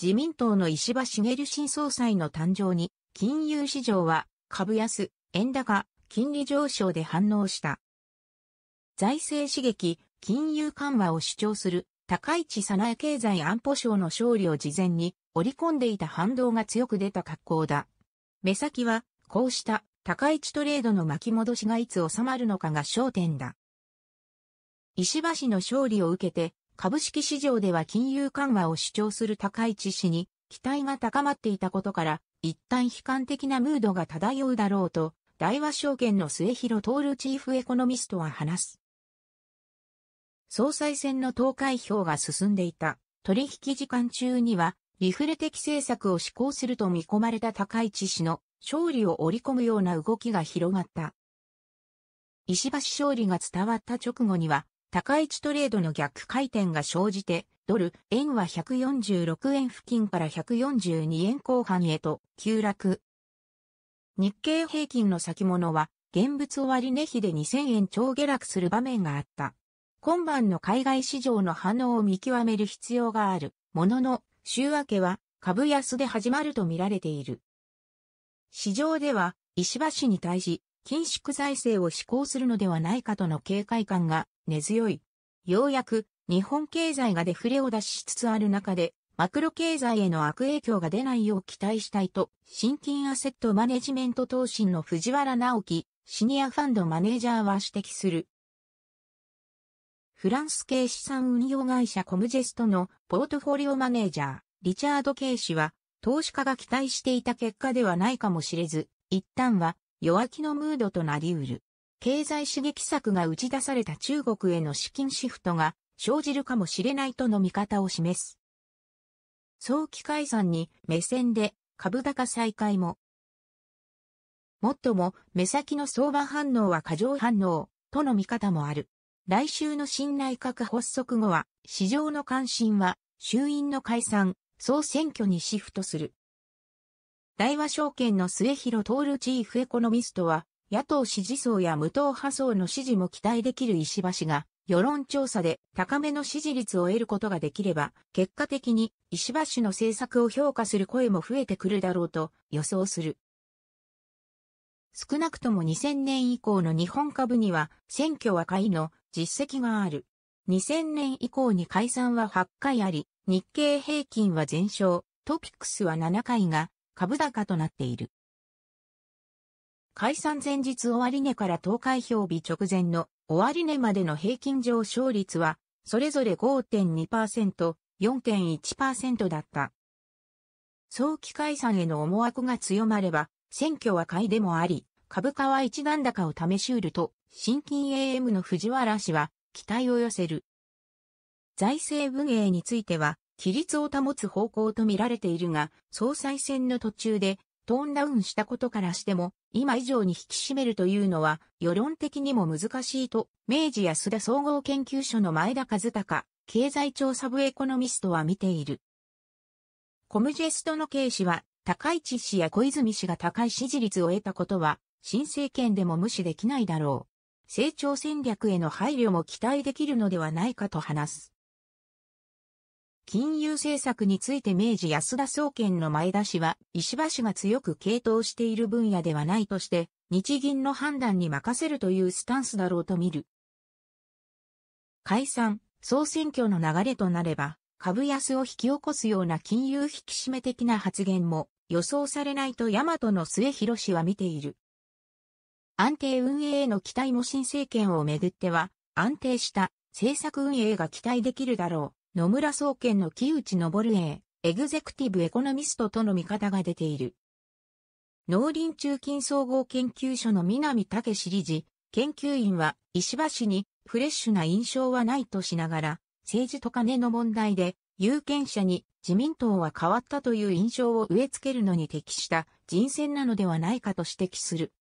自民党の石破茂新総裁の誕生に、金融市場は株安、円高、金利上昇で反応した。財政刺激、金融緩和を主張する高市早苗経済安保省の勝利を事前に織り込んでいた反動が強く出た格好だ。目先は、こうした高市トレードの巻き戻しがいつ収まるのかが焦点だ。石破氏の勝利を受けて、株式市場では金融緩和を主張する高市氏に期待が高まっていたことから、一旦悲観的なムードが漂うだろうと、大和証券の末広徹チーフエコノミストは話す。総裁選の投開票が進んでいた取引時間中には、リフレ的政策を施行すると見込まれた高市氏の勝利を織り込むような動きが広がった。石橋勝利が伝わった直後には、高市トレードの逆回転が生じて、ドル、円は146円付近から142円後半へと急落。日経平均の先物は、現物終値比で2000円超下落する場面があった。今晩の海外市場の反応を見極める必要がある。ものの、週明けは株安で始まると見られている。市場では、石破氏に対し、緊縮財政を施行するのではないかとの警戒感が根強い。ようやく、日本経済がデフレを脱しつつある中で、マクロ経済への悪影響が出ないよう期待したいと、新金アセットマネジメント投信の藤原直樹、シニアファンドマネージャーは指摘する。フランス系資産運用会社コムジェストのポートフォリオマネージャー、リチャード・ケイ氏は、投資家が期待していた結果ではないかもしれず、一旦は弱気のムードとなりうる。経済刺激策が打ち出された中国への資金シフトが生じるかもしれないとの見方を示す。早期解散に目線で株高再開も。もっとも目先の相場反応は過剰反応との見方もある。来週の新内閣発足後は市場の関心は衆院の解散、総選挙にシフトする。大和証券の末広徹チーフエコノミストは野党支持層や無党派層の支持も期待できる石破氏が、世論調査で高めの支持率を得ることができれば、結果的に石破氏の政策を評価する声も増えてくるだろうと予想する。少なくとも2000年以降の日本株には選挙は会の実績がある。2000年以降に解散は8回あり、日経平均は全勝、トピックスは7回が株高となっている。解散前日終値から投開票日直前の終値までの平均上昇率は、それぞれ5.2%、4.1%だった。早期解散への思惑が強まれば、選挙は買いでもあり、株価は一段高を試しうると、新金 AM の藤原氏は期待を寄せる。財政運営については、規律を保つ方向と見られているが、総裁選の途中でトーンダウンしたことからしても、今以上に引き締めるというのは、世論的にも難しいと、明治安田総合研究所の前田和孝、経済調査部エコノミストは見ている。コムジェストの軽視は、高市氏や小泉氏が高い支持率を得たことは、新政権でも無視できないだろう。成長戦略への配慮も期待できるのではないかと話す。金融政策について明治安田総研の前田氏は、石破氏が強く傾倒している分野ではないとして、日銀の判断に任せるというスタンスだろうと見る。解散、総選挙の流れとなれば、株安を引き起こすような金融引き締め的な発言も予想されないと大和の末広氏は見ている。安定運営への期待も新政権をめぐっては、安定した政策運営が期待できるだろう。野村総研の木内昇英、エグゼクティブエコノミストとの見方が出ている。農林中金総合研究所の南武理事、研究員は石破氏にフレッシュな印象はないとしながら、政治と金の問題で有権者に自民党は変わったという印象を植え付けるのに適した人選なのではないかと指摘する。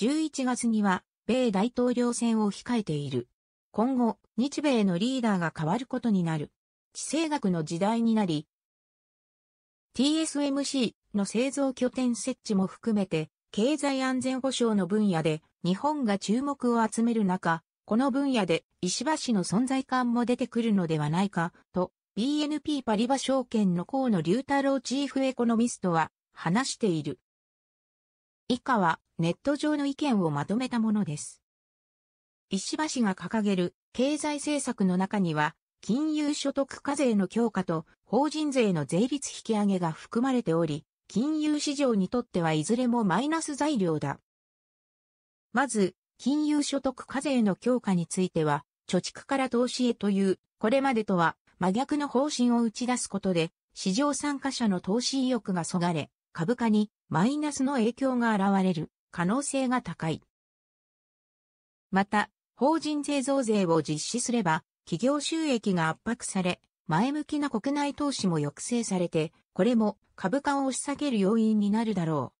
11月には米大統領選を控えている。今後、日米のリーダーが変わることになる。地政学の時代になり、TSMC の製造拠点設置も含めて、経済安全保障の分野で日本が注目を集める中、この分野で石破氏の存在感も出てくるのではないか、と、BNP パリバ証券の河野隆太郎チーフエコノミストは話している。以下はネット上の意見をまとめたものです。石破氏が掲げる経済政策の中には、金融所得課税の強化と法人税の税率引き上げが含まれており、金融市場にとってはいずれもマイナス材料だ。まず、金融所得課税の強化については、貯蓄から投資へという、これまでとは真逆の方針を打ち出すことで、市場参加者の投資意欲がそがれ、株価にマイナスの影響が現れる可能性が高い。また、法人税増税を実施すれば、企業収益が圧迫され、前向きな国内投資も抑制されて、これも株価を押し下げる要因になるだろう。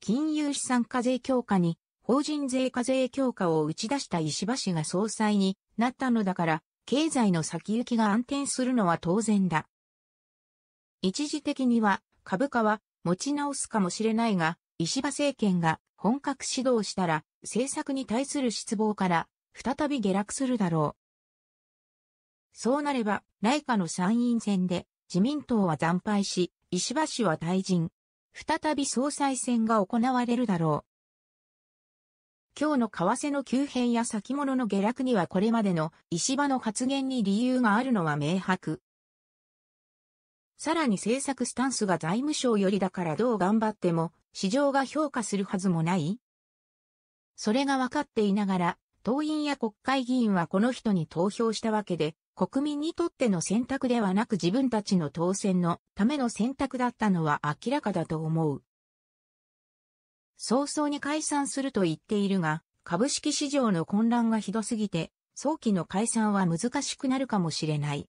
金融資産課税強化に、法人税課税強化を打ち出した石破氏が総裁になったのだから、経済の先行きが暗転するのは当然だ。一時的には株価は持ち直すかもしれないが、石破政権が本格始動したら、政策に対する失望から、再び下落するだろう。そうなれば、内下の参院選で、自民党は惨敗し、石破氏は退陣。再び総裁選が行われるだろう。今日の為替の急変や先物の下落にはこれまでの石破の発言に理由があるのは明白。さらに政策スタンスが財務省よりだからどう頑張っても市場が評価するはずもないそれが分かっていながら、党員や国会議員はこの人に投票したわけで、国民にとっての選択ではなく自分たちの当選のための選択だったのは明らかだと思う。早々に解散すると言っているが、株式市場の混乱がひどすぎて、早期の解散は難しくなるかもしれない。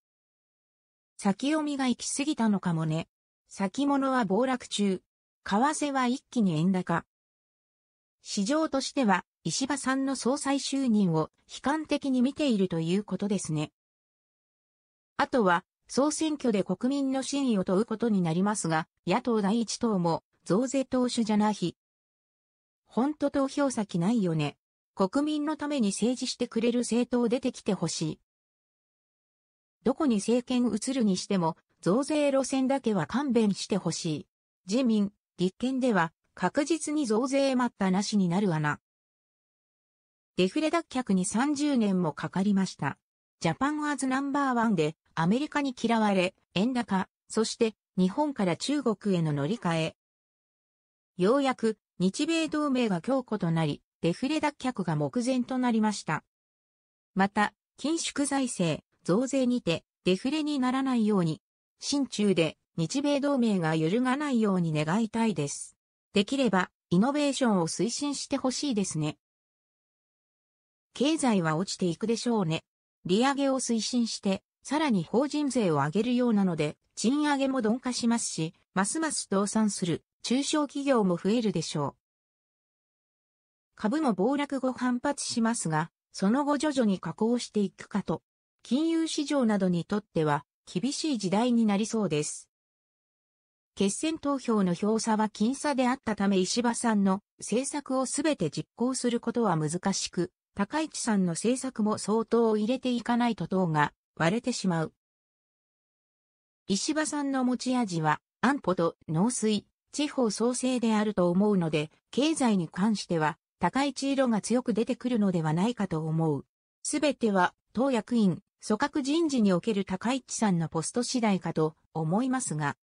先読みが行き過ぎたのかもね。先物は暴落中、為替は一気に円高。市場としては、石破さんの総裁就任を悲観的に見ているということですね。あとは、総選挙で国民の真意を問うことになりますが、野党第一党も、増税党首じゃない。ほんと投票先ないよね。国民のために政治してくれる政党出てきてほしい。どこに政権移るにしても、増税路線だけは勘弁してほしい。自民、立憲では確実に増税待ったなしになる穴。デフレ脱却に30年もかかりました。ジャパンアズナンバーワンでアメリカに嫌われ、円高、そして日本から中国への乗り換え。ようやく日米同盟が強固となり、デフレ脱却が目前となりました。また、緊縮財政、増税にて、デフレにならないように、心中で日米同盟が揺るがないように願いたいです。できれば、イノベーションを推進してほしいですね。経済は落ちていくでしょうね。利上げを推進して、さらに法人税を上げるようなので、賃上げも鈍化しますし、ますます倒産する中小企業も増えるでしょう。株も暴落後反発しますが、その後徐々に下降していくかと、金融市場などにとっては厳しい時代になりそうです。決選投票の票差は僅差であったため石破さんの政策をすべて実行することは難しく、高市さんの政策も相当入れていかないと党が割れてしまう。石破さんの持ち味は安保と農水、地方創生であると思うので、経済に関しては高市色が強く出てくるのではないかと思う。すべては党役員、組閣人事における高市さんのポスト次第かと思いますが、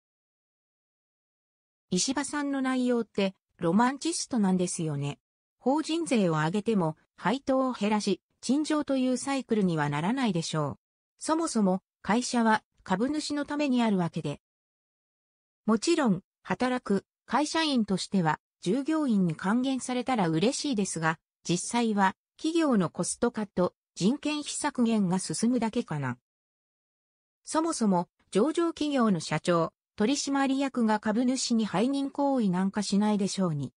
石破さんの内容ってロマンチストなんですよね。法人税を上げても配当を減らし、陳情というサイクルにはならないでしょう。そもそも会社は株主のためにあるわけで。もちろん、働く会社員としては従業員に還元されたら嬉しいですが、実際は企業のコスト化と人件費削減が進むだけかな。そもそも上場企業の社長、取締役が株主に背任行為なんかしないでしょうに。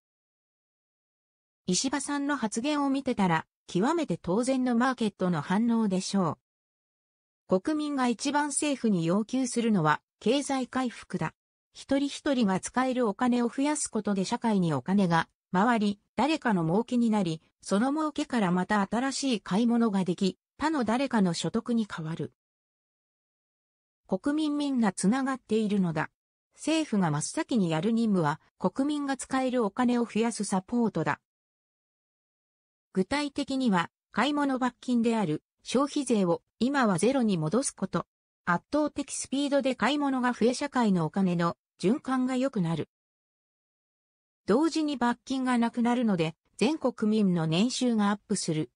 石破さんの発言を見てたら、極めて当然のマーケットの反応でしょう。国民が一番政府に要求するのは、経済回復だ。一人一人が使えるお金を増やすことで社会にお金が回り、誰かの儲けになり、その儲けからまた新しい買い物ができ、他の誰かの所得に変わる。国民みんなつながっているのだ。政府が真っ先にやる任務は国民が使えるお金を増やすサポートだ。具体的には買い物罰金である消費税を今はゼロに戻すこと。圧倒的スピードで買い物が増え社会のお金の循環が良くなる。同時に罰金がなくなるので全国民の年収がアップする。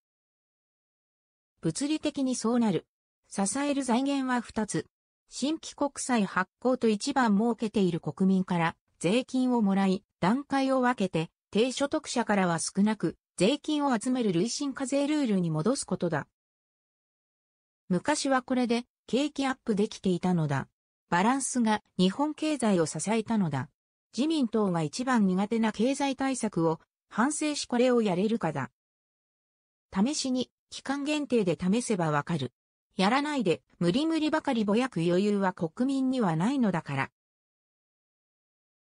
物理的にそうなる。支える財源は2つ。新規国債発行と一番設けている国民から税金をもらい、段階を分けて低所得者からは少なく税金を集める累進課税ルールに戻すことだ。昔はこれで景気アップできていたのだ。バランスが日本経済を支えたのだ。自民党が一番苦手な経済対策を反省しこれをやれるかだ。試しに期間限定で試せばわかる。やらないで、無理無理ばかりぼやく余裕は国民にはないのだから。